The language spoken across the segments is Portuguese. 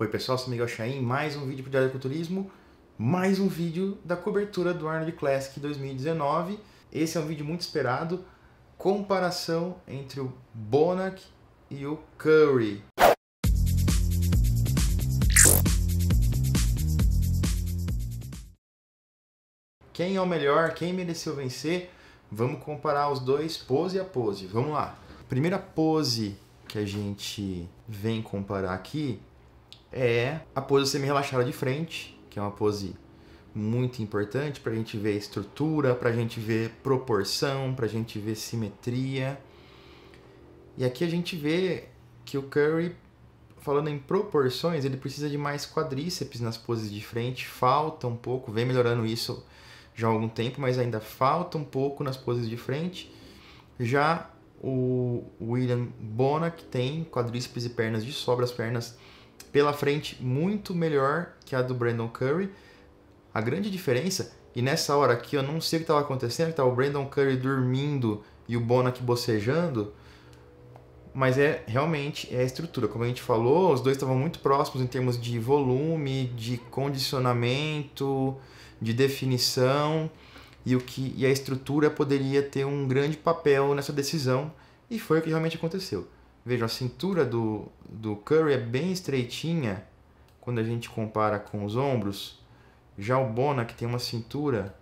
Oi pessoal, sou Miguel Chaim, mais um vídeo para o Diário do Turismo, mais um vídeo da cobertura do Arnold Classic 2019. Esse é um vídeo muito esperado, comparação entre o Bonac e o Curry. Quem é o melhor, quem mereceu vencer, vamos comparar os dois pose a pose, vamos lá. Primeira pose que a gente vem comparar aqui é a pose semi-relaxada de frente, que é uma pose muito importante para a gente ver estrutura, para a gente ver proporção, para a gente ver simetria. E aqui a gente vê que o Curry, falando em proporções, ele precisa de mais quadríceps nas poses de frente, falta um pouco, vem melhorando isso já há algum tempo, mas ainda falta um pouco nas poses de frente. Já o William Bona, que tem quadríceps e pernas de sobra, as pernas pela frente muito melhor que a do Brandon Curry. A grande diferença, e nessa hora aqui eu não sei o que estava acontecendo, estava o Brandon Curry dormindo e o Bonac bocejando, mas é realmente é a estrutura. Como a gente falou, os dois estavam muito próximos em termos de volume, de condicionamento, de definição e o que e a estrutura poderia ter um grande papel nessa decisão e foi o que realmente aconteceu. Veja, a cintura do, do Curry é bem estreitinha quando a gente compara com os ombros. Já o Bona, que tem uma cintura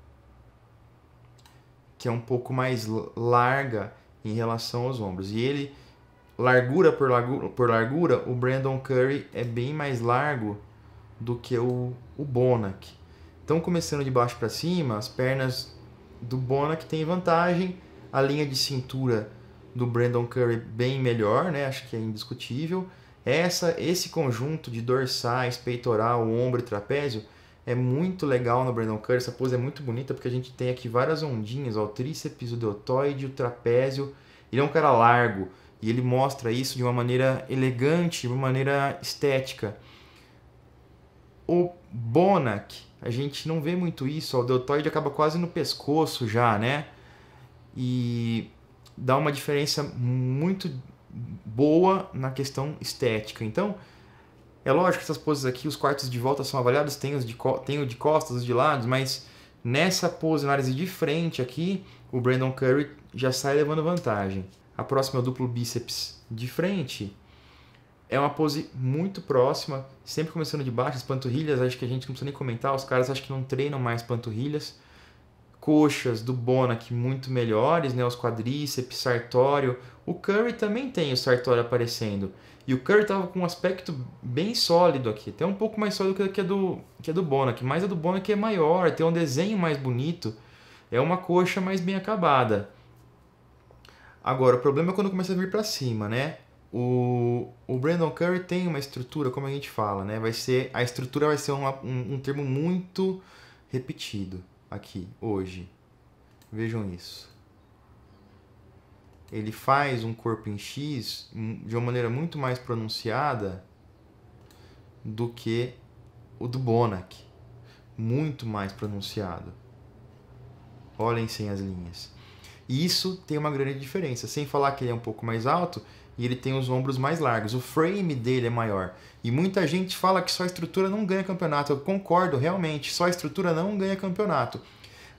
que é um pouco mais larga em relação aos ombros. E ele, largura por largura, por largura o Brandon Curry é bem mais largo do que o, o Bonac. Então, começando de baixo para cima, as pernas do Bonac têm vantagem, a linha de cintura do Brandon Curry bem melhor, né? Acho que é indiscutível. Essa, esse conjunto de dorsais, peitoral, ombro e trapézio é muito legal no Brandon Curry. Essa pose é muito bonita porque a gente tem aqui várias ondinhas, ó, o tríceps, o deltoide, o trapézio. Ele é um cara largo e ele mostra isso de uma maneira elegante, de uma maneira estética. O Bonac, a gente não vê muito isso, ó, o deltoide acaba quase no pescoço já, né? E dá uma diferença muito boa na questão estética. Então, é lógico que essas poses aqui, os quartos de volta são avaliados, tem, os de, tem o de costas, os de lados, mas nessa pose, análise de frente aqui, o Brandon Curry já sai levando vantagem. A próxima é o duplo bíceps de frente. É uma pose muito próxima, sempre começando de baixo, as panturrilhas, acho que a gente não precisa nem comentar, os caras acho que não treinam mais panturrilhas, coxas do Bonac muito melhores, né? Os quadríceps, sartório. O Curry também tem o sartório aparecendo. E o Curry tava com um aspecto bem sólido aqui, até um pouco mais sólido que a é do, que a é do Bonac. Mas a é do Bonac é maior, tem um desenho mais bonito, é uma coxa mais bem acabada. Agora, o problema é quando começa a vir para cima, né? O, o Brandon Curry tem uma estrutura, como a gente fala, né? Vai ser, a estrutura vai ser uma, um, um termo muito repetido aqui hoje. Vejam isso. Ele faz um corpo em X de uma maneira muito mais pronunciada do que o do Bonac. Muito mais pronunciado. Olhem sem as linhas. E isso tem uma grande diferença. Sem falar que ele é um pouco mais alto, e ele tem os ombros mais largos. O frame dele é maior. E muita gente fala que só a estrutura não ganha campeonato. Eu concordo, realmente, só a estrutura não ganha campeonato.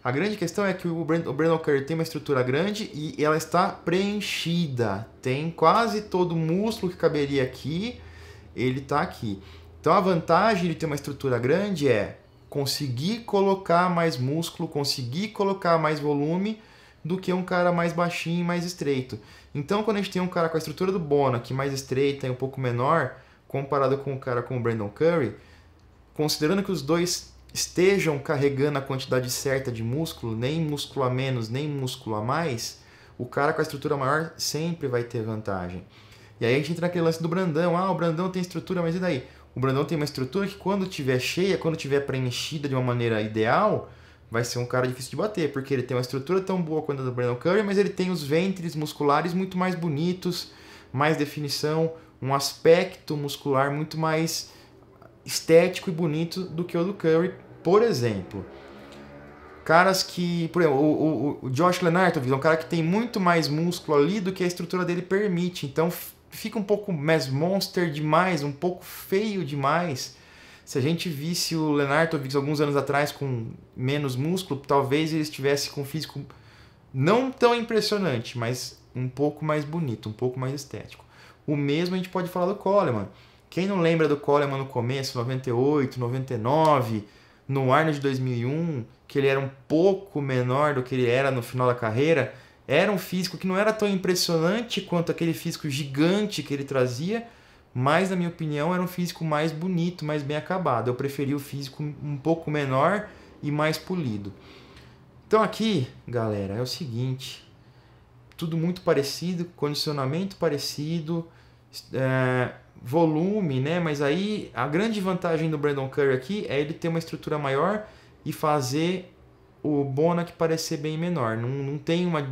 A grande questão é que o Brandon, o Brandon Curry tem uma estrutura grande e ela está preenchida. Tem quase todo o músculo que caberia aqui, ele está aqui. Então a vantagem de ter uma estrutura grande é conseguir colocar mais músculo, conseguir colocar mais volume do que um cara mais baixinho e mais estreito. Então, quando a gente tem um cara com a estrutura do Bono aqui mais estreita e um pouco menor, comparado com o um cara como o Brandon Curry, considerando que os dois estejam carregando a quantidade certa de músculo, nem músculo a menos, nem músculo a mais, o cara com a estrutura maior sempre vai ter vantagem. E aí a gente entra naquele lance do Brandão. Ah, o Brandão tem estrutura, mas e daí? O Brandão tem uma estrutura que quando tiver cheia, quando tiver preenchida de uma maneira ideal, vai ser um cara difícil de bater, porque ele tem uma estrutura tão boa quanto a do Brandon Curry, mas ele tem os ventres musculares muito mais bonitos, mais definição, um aspecto muscular muito mais estético e bonito do que o do Curry, por exemplo. Caras que, por exemplo, o, o, o Josh Leonard é um cara que tem muito mais músculo ali do que a estrutura dele permite, então fica um pouco mais monster demais, um pouco feio demais se a gente visse o Lenartovich alguns anos atrás com menos músculo, talvez ele estivesse com um físico não tão impressionante, mas um pouco mais bonito, um pouco mais estético. O mesmo a gente pode falar do Coleman. Quem não lembra do Coleman no começo, 98, 99, no Arnold de 2001, que ele era um pouco menor do que ele era no final da carreira, era um físico que não era tão impressionante quanto aquele físico gigante que ele trazia, mas na minha opinião era um físico mais bonito, mais bem acabado. Eu preferi o físico um pouco menor e mais polido. Então aqui, galera, é o seguinte, tudo muito parecido, condicionamento parecido, é, volume, né? Mas aí a grande vantagem do Brandon Curry aqui é ele ter uma estrutura maior e fazer o Bonac parecer bem menor. Não, não tem uma.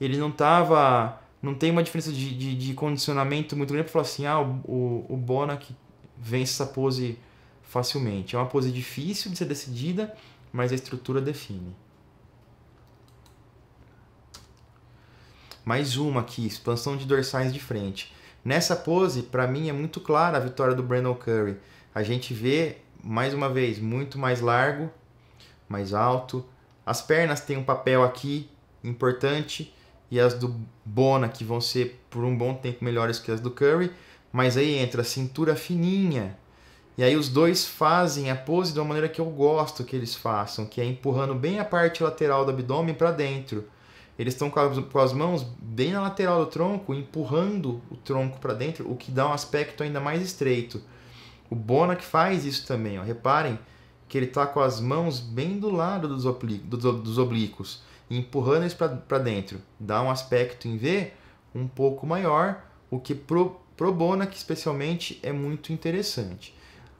Ele não tava não tem uma diferença de, de, de condicionamento muito grande para falar assim, ah, o, o Bona que vence essa pose facilmente. É uma pose difícil de ser decidida, mas a estrutura define. Mais uma aqui, expansão de dorsais de frente. Nessa pose, para mim, é muito clara a vitória do Brandon Curry. A gente vê, mais uma vez, muito mais largo, mais alto. As pernas têm um papel aqui importante e as do Bona, que vão ser por um bom tempo melhores que as do Curry, mas aí entra a cintura fininha. E aí os dois fazem a pose de uma maneira que eu gosto que eles façam, que é empurrando bem a parte lateral do abdômen para dentro. Eles estão com, com, as mãos bem na lateral do tronco, empurrando o tronco para dentro, o que dá um aspecto ainda mais estreito. O Bona que faz isso também, ó. reparem que ele está com as mãos bem do lado dos, obli dos, dos oblíquos empurrando eles para dentro, dá um aspecto em V um pouco maior, o que pro, pro que especialmente é muito interessante.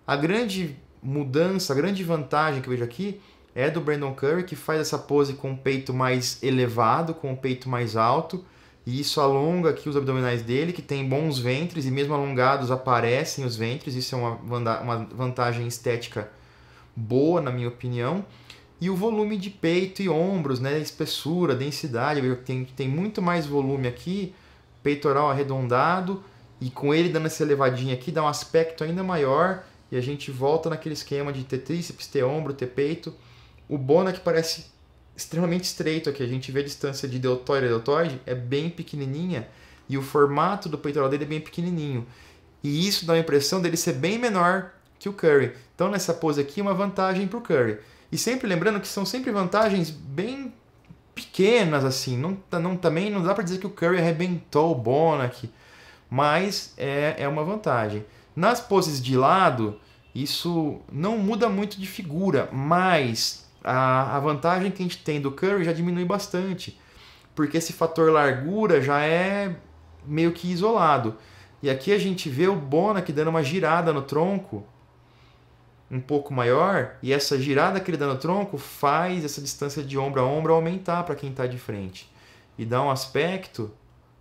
A grande mudança, a grande vantagem que eu vejo aqui é do Brandon Curry, que faz essa pose com o peito mais elevado, com o peito mais alto, e isso alonga aqui os abdominais dele, que tem bons ventres, e mesmo alongados aparecem os ventres, isso é uma, uma vantagem estética boa, na minha opinião. E o volume de peito e ombros, né? Espessura, densidade. Tem, tem muito mais volume aqui, peitoral arredondado, e com ele dando essa elevadinha aqui, dá um aspecto ainda maior. E a gente volta naquele esquema de ter tríceps, ter ombro, ter peito. O Bona é que parece extremamente estreito aqui, a gente vê a distância de deltóide a deltóide, é bem pequenininha. E o formato do peitoral dele é bem pequenininho. E isso dá a impressão dele ser bem menor que o Curry. Então nessa pose aqui é uma vantagem para o Curry. E sempre lembrando que são sempre vantagens bem pequenas, assim. Não, tá, não, também não dá para dizer que o Curry arrebentou o Bonac, mas é, é uma vantagem. Nas poses de lado, isso não muda muito de figura, mas a, a vantagem que a gente tem do Curry já diminui bastante, porque esse fator largura já é meio que isolado. E aqui a gente vê o Bonac dando uma girada no tronco, um pouco maior e essa girada que ele dá no tronco faz essa distância de ombro a ombro aumentar para quem está de frente e dá um aspecto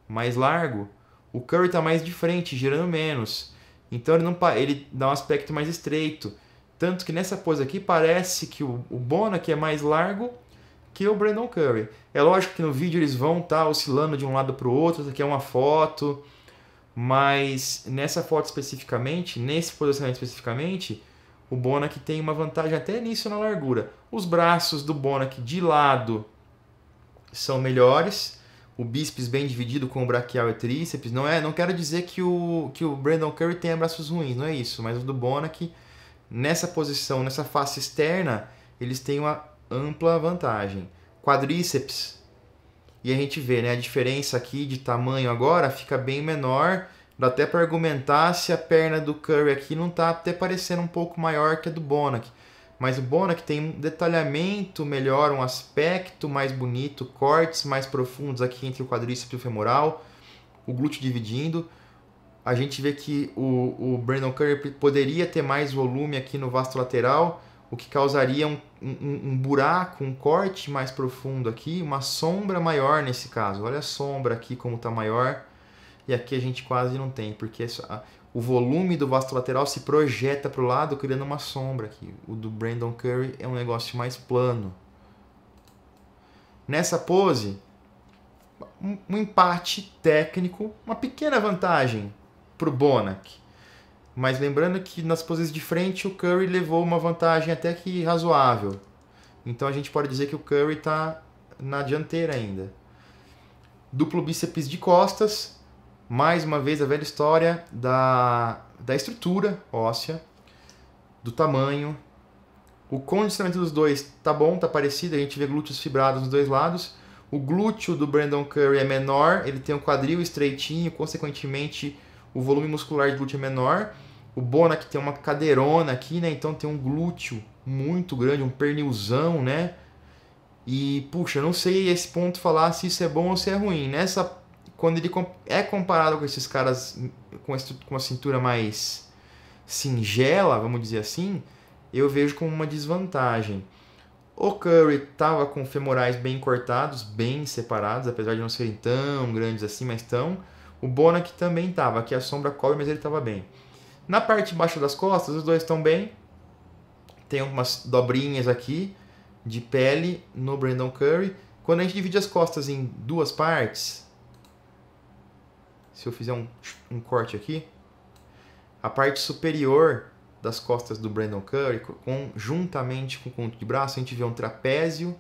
mais largo. O Curry está mais de frente, girando menos. Então ele, não, ele dá um aspecto mais estreito. Tanto que nessa pose aqui parece que o, o Bona que é mais largo que o Brandon Curry. É lógico que no vídeo eles vão estar tá oscilando de um lado para o outro, isso aqui é uma foto, mas nessa foto especificamente, nesse posicionamento especificamente, o Bonac tem uma vantagem até nisso na largura. Os braços do Bonac de lado são melhores. O bíceps bem dividido com o braquial e tríceps. Não é, não quero dizer que o, que o Brandon Curry tenha braços ruins, não é isso. Mas o do Bonac, nessa posição, nessa face externa, eles têm uma ampla vantagem. Quadríceps. E a gente vê, né? A diferença aqui de tamanho agora fica bem menor Dá até para argumentar se a perna do Curry aqui não tá até parecendo um pouco maior que a do Bonac. Mas o Bonac tem um detalhamento melhor, um aspecto mais bonito, cortes mais profundos aqui entre o quadríceps e o femoral, o glúteo dividindo. A gente vê que o, o Brandon Curry poderia ter mais volume aqui no vasto lateral, o que causaria um, um, um, buraco, um corte mais profundo aqui, uma sombra maior nesse caso. Olha a sombra aqui como está maior e aqui a gente quase não tem, porque essa, o volume do vasto lateral se projeta para o lado, criando uma sombra aqui. O do Brandon Curry é um negócio mais plano. Nessa pose, um, um empate técnico, uma pequena vantagem para o Bonac. Mas lembrando que nas poses de frente o Curry levou uma vantagem até que razoável. Então a gente pode dizer que o Curry está na dianteira ainda. Duplo bíceps de costas, mais uma vez a velha história da, da estrutura óssea, do tamanho. O condicionamento dos dois tá bom, tá parecido, a gente vê glúteos fibrados nos dois lados. O glúteo do Brandon Curry é menor, ele tem um quadril estreitinho, consequentemente o volume muscular de glúteo é menor. O Bonac tem uma cadeirona aqui, né? Então tem um glúteo muito grande, um pernilzão, né? E, puxa, não sei esse ponto falar se isso é bom ou se é ruim. Nessa quando ele é comparado com esses caras com, uma cintura mais singela, vamos dizer assim, eu vejo como uma desvantagem. O Curry tava com femorais bem cortados, bem separados, apesar de não serem tão grandes assim, mas tão. O Bonac também tava, aqui a sombra cobre, mas ele tava bem. Na parte de baixo das costas, os dois estão bem. Tem umas dobrinhas aqui de pele no Brandon Curry. Quando a gente divide as costas em duas partes, se eu fizer um, um corte aqui, a parte superior das costas do Brandon Curry, com, juntamente com o conto de braço, a gente vê um trapézio.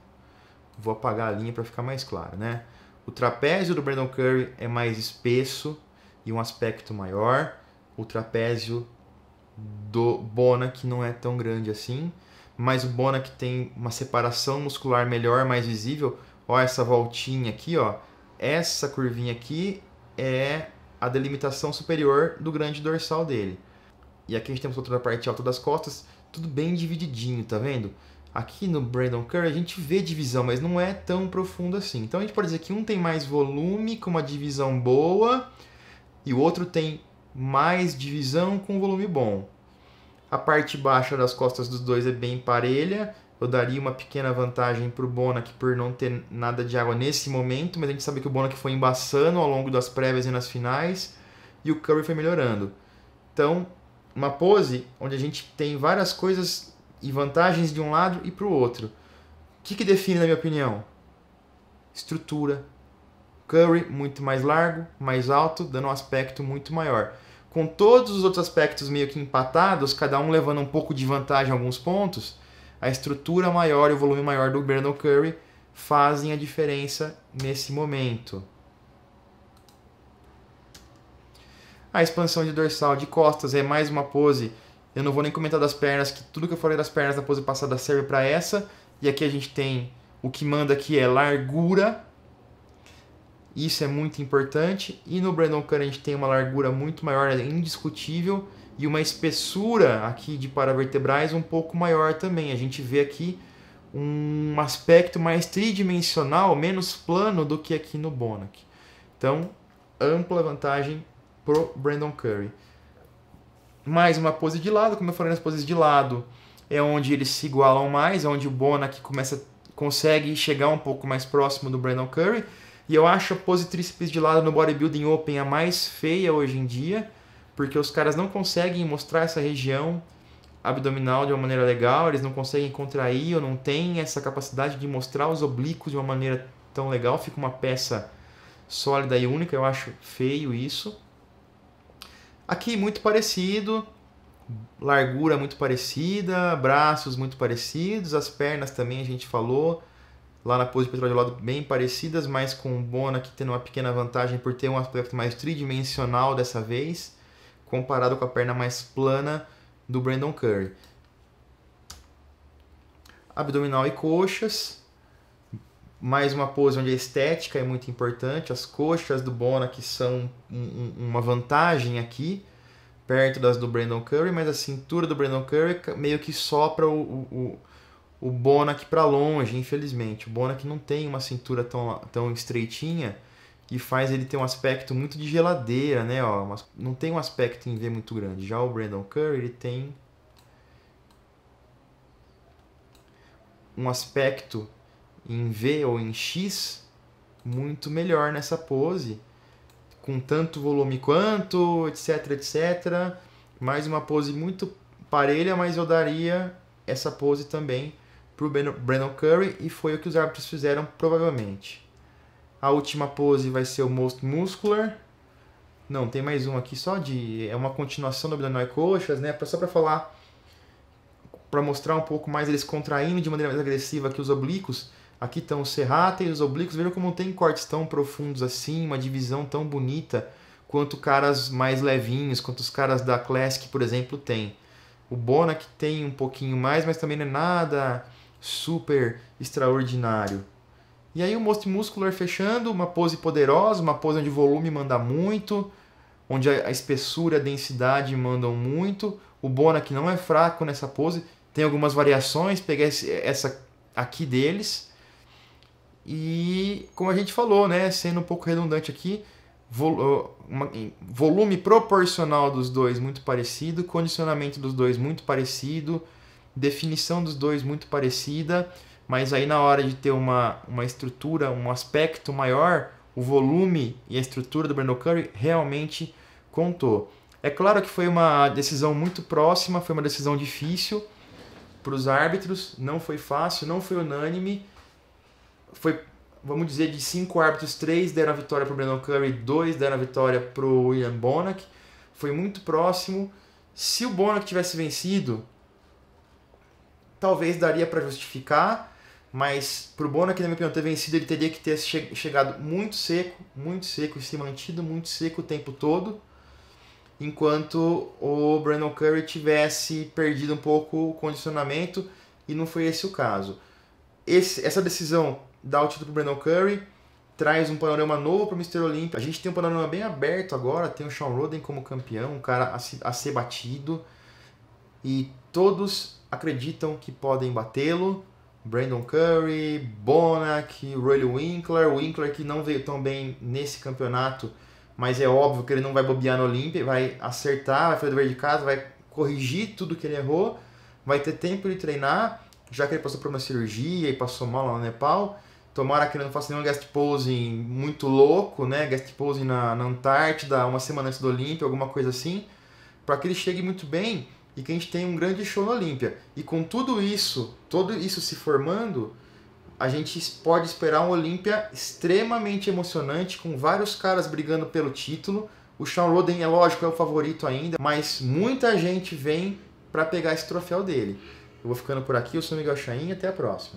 Vou apagar a linha para ficar mais claro, né? O trapézio do Brandon Curry é mais espesso e um aspecto maior. O trapézio do Bona que não é tão grande assim, mas o Bona que tem uma separação muscular melhor, mais visível. Ó, essa voltinha aqui, ó. Essa curvinha aqui é a delimitação superior do grande dorsal dele. E aqui a gente temos outra parte alta das costas, tudo bem divididinho, tá vendo? Aqui no Brandon Curry a gente vê divisão, mas não é tão profundo assim. Então a gente pode dizer que um tem mais volume com uma divisão boa e o outro tem mais divisão com volume bom. A parte baixa das costas dos dois é bem parelha eu daria uma pequena vantagem para o Bonac por não ter nada de água nesse momento, mas a gente sabe que o Bonac foi embaçando ao longo das prévias e nas finais, e o Curry foi melhorando. Então, uma pose onde a gente tem várias coisas e vantagens de um lado e para o outro. O que, que define, na minha opinião? Estrutura. Curry muito mais largo, mais alto, dando um aspecto muito maior. Com todos os outros aspectos meio que empatados, cada um levando um pouco de vantagem em alguns pontos, a estrutura maior e o volume maior do Brandon Curry fazem a diferença nesse momento. A expansão de dorsal de costas é mais uma pose. Eu não vou nem comentar das pernas, que tudo que eu falei das pernas da pose passada serve para essa. E aqui a gente tem o que manda aqui é largura. Isso é muito importante. E no Brandon Curry a gente tem uma largura muito maior, é indiscutível e uma espessura aqui de paravertebrais um pouco maior também. A gente vê aqui um aspecto mais tridimensional, menos plano do que aqui no Bonac. Então, ampla vantagem pro Brandon Curry. Mais uma pose de lado, como eu falei nas poses de lado, é onde eles se igualam mais, é onde o Bonac começa consegue chegar um pouco mais próximo do Brandon Curry. E eu acho a pose tríceps de lado no bodybuilding open a mais feia hoje em dia porque os caras não conseguem mostrar essa região abdominal de uma maneira legal, eles não conseguem contrair ou não têm essa capacidade de mostrar os oblíquos de uma maneira tão legal, fica uma peça sólida e única, eu acho feio isso. Aqui muito parecido, largura muito parecida, braços muito parecidos, as pernas também a gente falou, lá na pose de petróleo de lado bem parecidas, mas com o Bona aqui tendo uma pequena vantagem por ter um aspecto mais tridimensional dessa vez comparado com a perna mais plana do Brandon Curry. Abdominal e coxas. Mais uma pose onde a estética é muito importante. As coxas do Bona que são um, uma vantagem aqui, perto das do Brandon Curry, mas a cintura do Brandon Curry meio que sopra o, o, o Bona aqui para longe, infelizmente. O Bona que não tem uma cintura tão, tão estreitinha que faz ele ter um aspecto muito de geladeira, né? Ó, mas não tem um aspecto em V muito grande. Já o Brandon Curry, ele tem um aspecto em V ou em X muito melhor nessa pose, com tanto volume quanto, etc, etc. Mais uma pose muito parelha, mas eu daria essa pose também para o Brandon Curry e foi o que os árbitros fizeram provavelmente. A última pose vai ser o Most Muscular. Não, tem mais um aqui só de. É uma continuação do abdominal e coxas, né? Só para falar, para mostrar um pouco mais eles contraindo de maneira mais agressiva aqui os oblíquos. Aqui estão os serrata e os oblíquos. Vejam como tem cortes tão profundos assim, uma divisão tão bonita, quanto caras mais levinhos, quanto os caras da Classic, por exemplo, tem. O Bona que tem um pouquinho mais, mas também não é nada super extraordinário. E aí o Most Muscular fechando, uma pose poderosa, uma pose onde o volume manda muito, onde a espessura e a densidade mandam muito. O Bona que não é fraco nessa pose, tem algumas variações, peguei essa aqui deles. E como a gente falou, né, sendo um pouco redundante aqui, volume proporcional dos dois muito parecido, condicionamento dos dois muito parecido, definição dos dois muito parecida mas aí na hora de ter uma, uma estrutura, um aspecto maior, o volume e a estrutura do Brandon Curry realmente contou. É claro que foi uma decisão muito próxima, foi uma decisão difícil para os árbitros, não foi fácil, não foi unânime. Foi, vamos dizer, de cinco árbitros, três deram a vitória para o Brandon Curry, dois deram a vitória para o William Bonac. Foi muito próximo. Se o Bonac tivesse vencido, talvez daria para justificar, mas pro Bono, que na minha opinião ter vencido, ele teria que ter chegado muito seco, muito seco, e se mantido muito seco o tempo todo, enquanto o Brandon Curry tivesse perdido um pouco o condicionamento, e não foi esse o caso. Esse, essa decisão dá o título pro Brandon Curry, traz um panorama novo para o Mister Olympia A gente tem um panorama bem aberto agora, tem o Sean Roden como campeão, um cara a, se, a ser batido, e todos acreditam que podem batê-lo Brandon Curry, Bonac, Roy Winkler. Winkler que não veio tão bem nesse campeonato, mas é óbvio que ele não vai bobear no Olimpia, vai acertar, vai fazer o dever de casa, vai corrigir tudo que ele errou, vai ter tempo de treinar, já que ele passou por uma cirurgia e passou mal lá no Nepal. Tomara que ele não faça nenhum guest posing muito louco, né? Guest posing na, na Antártida, uma semana antes do Olímpia, alguma coisa assim, para que ele chegue muito bem e que a gente tem um grande show na Olímpia. E com tudo isso, todo isso se formando, a gente pode esperar um Olímpia extremamente emocionante, com vários caras brigando pelo título. O Sean Roden, é lógico, é o favorito ainda, mas muita gente vem para pegar esse troféu dele. Eu vou ficando por aqui, eu sou Miguel Chain, até a próxima.